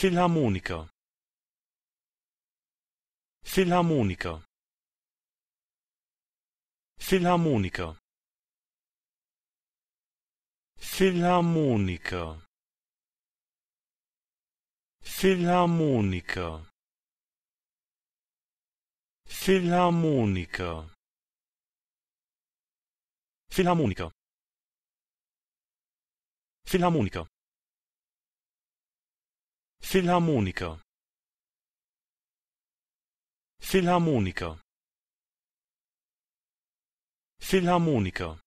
Philharmoniker Philharmoniker Philharmoniker Philharmoniker Philharmoniker Philharmoniker Philharmoniker Philharmoniker philharmoniker philharmoniker philharmoniker